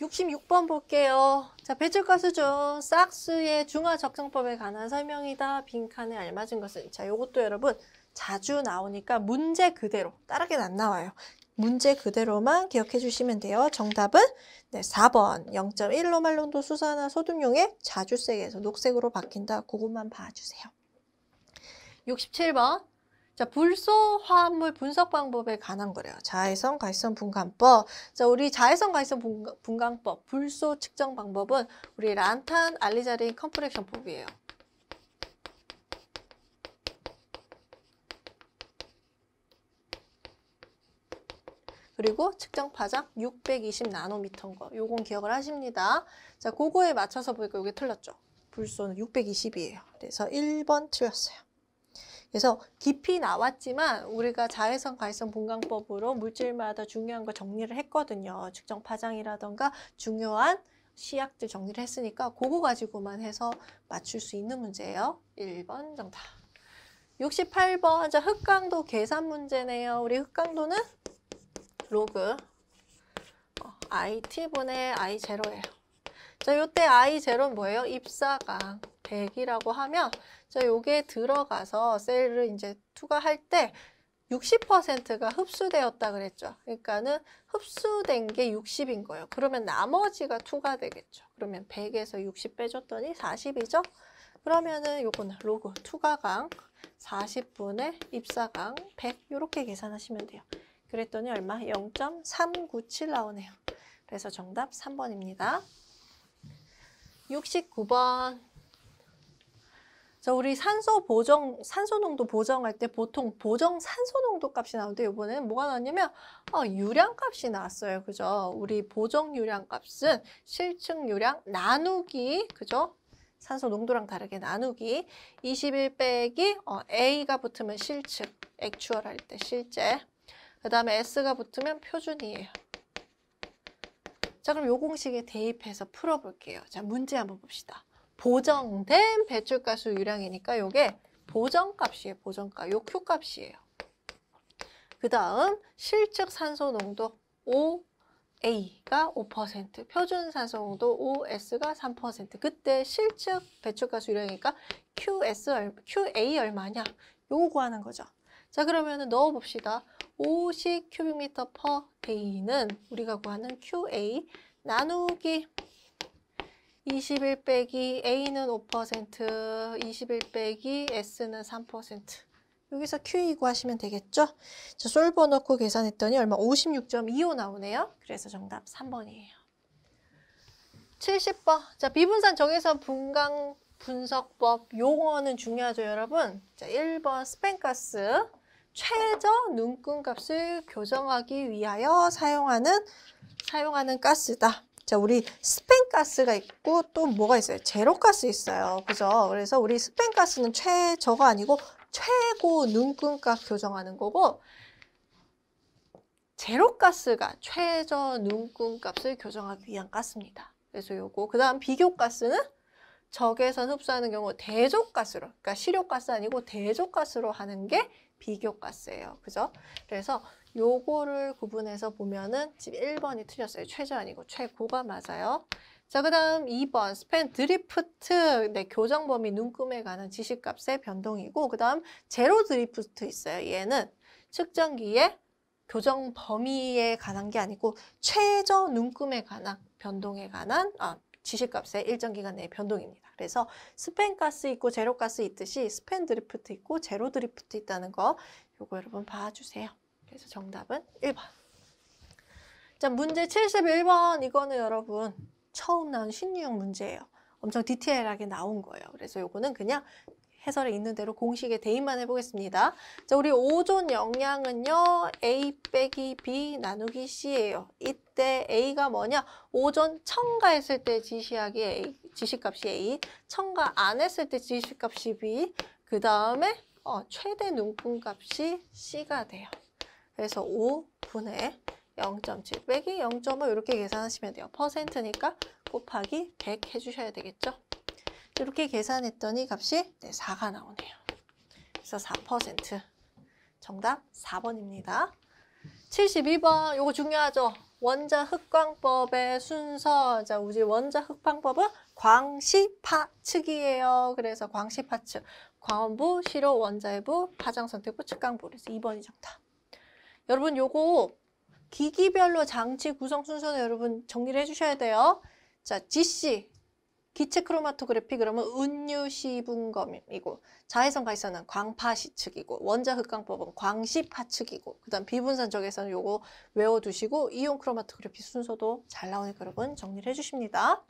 66번 볼게요. 자, 배출가스중 싹스의 중화적성법에 관한 설명이다. 빈칸에 알맞은 것은. 자, 요것도 여러분 자주 나오니까 문제 그대로 다르게는 안 나와요. 문제 그대로만 기억해 주시면 돼요. 정답은 네, 4번 0.1로 말론도 수산화 소듐용의 자주색에서 녹색으로 바뀐다. 그것만 봐주세요. 67번 자, 불소 화합물 분석 방법에 관한 거래요. 자외선 가시성 분간법. 자, 우리 자외선 가시성 분간법 불소 측정 방법은 우리 란탄 알리자린 컴프렉션 법이에요. 그리고 측정 파장 620 나노미터인 거. 요건 기억을 하십니다. 자, 그거에 맞춰서 보니까 이게 틀렸죠. 불소는 620이에요. 그래서 1번 틀렸어요. 그래서 깊이 나왔지만 우리가 자외선 과해성 분광법으로 물질마다 중요한 거 정리를 했거든요. 측정 파장이라던가 중요한 시약들 정리를 했으니까 그거 가지고만 해서 맞출 수 있는 문제예요. 1번 정답. 68번 자 흑강도 계산 문제네요. 우리 흑강도는 로그 어, IT분의 i 제로예요 자, 요때 i 제로는 뭐예요? 입사강. 100이라고 하면 저 요게 들어가서 셀을 이제 투과할 때 60%가 흡수되었다 그랬죠. 그러니까는 흡수된 게 60인 거예요. 그러면 나머지가 투가되겠죠 그러면 100에서 60 빼줬더니 40이죠. 그러면은 요거는 로그 투과강 40분의 입사강 100 이렇게 계산하시면 돼요. 그랬더니 얼마? 0.397 나오네요. 그래서 정답 3번입니다. 69번 자, 우리 산소 보정, 산소 농도 보정할 때 보통 보정 산소 농도 값이 나오는데 이번에는 뭐가 나왔냐면 어, 유량 값이 나왔어요. 그죠? 우리 보정 유량 값은 실측 유량 나누기, 그죠? 산소 농도랑 다르게 나누기 21 빼기 어, A가 붙으면 실측, 액추얼 할 때 실제 그 다음에 S가 붙으면 표준이에요. 자 그럼 요 공식에 대입해서 풀어볼게요. 자 문제 한번 봅시다. 보정된 배출가스 유량이니까 이게 보정값이에요. 보정값. 요 Q값이에요. 그 다음 실측 산소 농도 OA가 5%, 표준 산소 농도 OS가 3%. 그때 실측 배출가스 유량이니까 QS, QA 얼마냐? 요거 구하는 거죠. 자 그러면 넣어봅시다. 50 큐빅미터 퍼 데이는 우리가 구하는 QA 나누기 21 빼기 A는 5%, 21 빼기 S는 3%. 여기서 Q 이구하시면 되겠죠? 자, 솔버 넣고 계산했더니 얼마? 56.25 나오네요. 그래서 정답 3번이에요. 70번. 자, 비분산 정해선 분강 분석법 용어는 중요하죠, 여러분. 자, 1번 스 p 가스 최저 눈금 값을 교정하기 위하여 사용하는 사용하는 가스다. 자, 우리 스팸가스가 있고 또 뭐가 있어요? 제로가스 있어요. 그죠? 그래서 우리 스팸가스는 최저가 아니고 최고 눈금값 교정하는 거고 제로가스가 최저 눈금값을 교정하기 위한 가스입니다. 그래서 요거 그 다음 비교가스는 적외선 흡수하는 경우 대조가스로 그러니까 실효가스 아니고 대조가스로 하는 게 비교가스예요. 그죠? 그래서 요거를 구분해서 보면은 지금 1번이 틀렸어요. 최저아니고 최고가 맞아요. 자, 그 다음 2번 스팬 드리프트 네, 교정 범위 눈금에 관한 지식값의 변동이고 그 다음 제로 드리프트 있어요. 얘는 측정기에 교정 범위에 관한 게 아니고 최저 눈금에 관한 변동에 관한 아, 지시값의 일정 기간 내의 변동입니다. 그래서 스팬가스 있고 제로가스 있듯이 스팬 드리프트 있고 제로 드리프트 있다는 거 요거 여러분 봐주세요. 그래서 정답은 1번. 자 문제 71번 이거는 여러분 처음 나온 신유형 문제예요. 엄청 디테일하게 나온 거예요. 그래서 요거는 그냥 해설에 있는 대로 공식에 대입만 해보겠습니다. 자, 우리 오존 영양은요. A 빼기 B 나누기 C예요. 이때 A가 뭐냐? 오존 첨가했을 때 지시하기 A, 지시값이 A, 첨가 안 했을 때 지시값이 B, 그 다음에 어, 최대 눈금값이 C가 돼요. 그래서 5분의 0.7 빼기 0.5 이렇게 계산하시면 돼요. 퍼센트니까 곱하기 100 해주셔야 되겠죠. 이렇게 계산했더니 값이 네, 4가 나오네요. 그래서 4% 정답 4번입니다. 71번 요거 중요하죠. 원자 흑광법의 순서 자 우리 원자 흑광법은 광시파측이에요. 그래서 광시파측 광원부, 시로, 원자회부, 파장선택부, 측강부 그래서 2번이 정답. 여러분 요거 기기별로 장치 구성 순서는 여러분 정리를 해주셔야 돼요. 자, GC, 기체 크로마토그래피 그러면 은유시분검이고 자외선 발산은 광파시 측이고 원자흑광법은 광시파 측이고 그 다음 비분산 적서는 요거 외워두시고 이온 크로마토그래피 순서도 잘 나오니까 여러분 정리를 해주십니다.